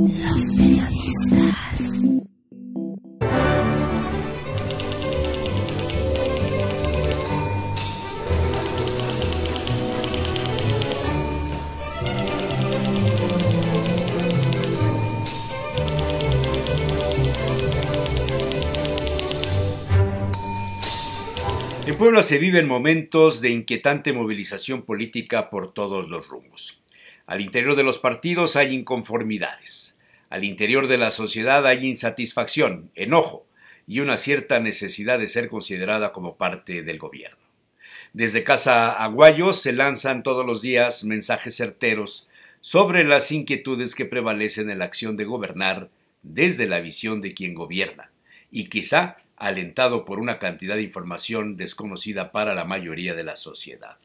Los periodistas. En Puebla se viven momentos de inquietante movilización política por todos los rumbos. Al interior de los partidos hay inconformidades. Al interior de la sociedad hay insatisfacción, enojo y una cierta necesidad de ser considerada como parte del gobierno. Desde Casa Aguayo se lanzan todos los días mensajes certeros sobre las inquietudes que prevalecen en la acción de gobernar desde la visión de quien gobierna, y quizá alentado por una cantidad de información desconocida para la mayoría de la sociedad.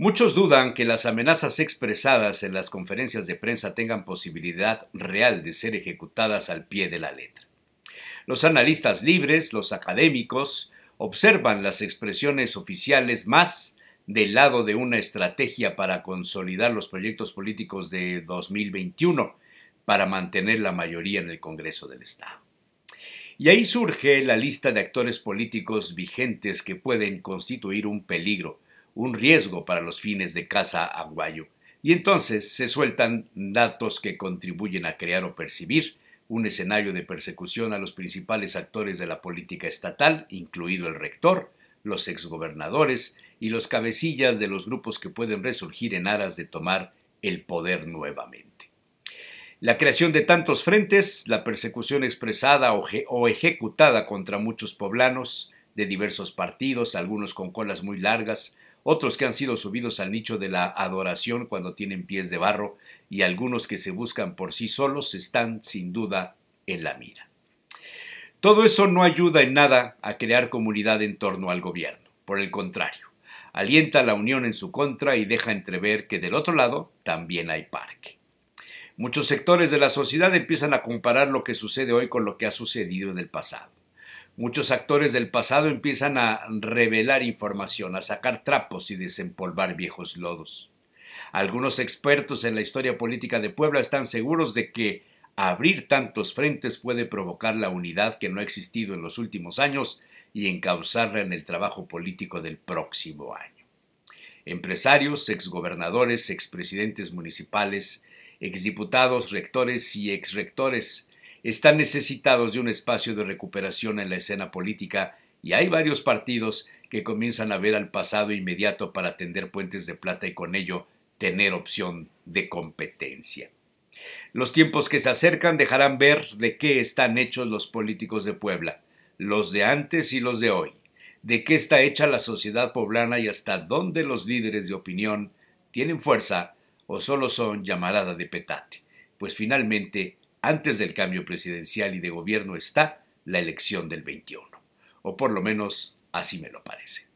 Muchos dudan que las amenazas expresadas en las conferencias de prensa tengan posibilidad real de ser ejecutadas al pie de la letra. Los analistas libres, los académicos, observan las expresiones oficiales más del lado de una estrategia para consolidar los proyectos políticos de 2021, para mantener la mayoría en el Congreso del Estado. Y ahí surge la lista de actores políticos vigentes que pueden constituir un peligro un riesgo para los fines de casa aguayo, y entonces se sueltan datos que contribuyen a crear o percibir un escenario de persecución a los principales actores de la política estatal, incluido el rector, los exgobernadores y los cabecillas de los grupos que pueden resurgir en aras de tomar el poder nuevamente. La creación de tantos frentes, la persecución expresada o ejecutada contra muchos poblanos de diversos partidos, algunos con colas muy largas, otros que han sido subidos al nicho de la adoración cuando tienen pies de barro, y algunos que se buscan por sí solos están sin duda en la mira. Todo eso no ayuda en nada a crear comunidad en torno al gobierno, por el contrario, alienta la unión en su contra y deja entrever que del otro lado también hay parque. Muchos sectores de la sociedad empiezan a comparar lo que sucede hoy con lo que ha sucedido en el pasado. Muchos actores del pasado empiezan a revelar información, a sacar trapos y desempolvar viejos lodos. Algunos expertos en la historia política de Puebla están seguros de que abrir tantos frentes puede provocar la unidad que no ha existido en los últimos años y encauzarla en el trabajo político del próximo año. Empresarios, exgobernadores, expresidentes municipales, exdiputados, rectores y exrectores están necesitados de un espacio de recuperación en la escena política y hay varios partidos que comienzan a ver al pasado inmediato para tender puentes de plata y con ello tener opción de competencia. Los tiempos que se acercan dejarán ver de qué están hechos los políticos de Puebla, los de antes y los de hoy, de qué está hecha la sociedad poblana y hasta dónde los líderes de opinión tienen fuerza o solo son llamarada de petate, pues finalmente antes del cambio presidencial y de gobierno está la elección del 21, o por lo menos así me lo parece.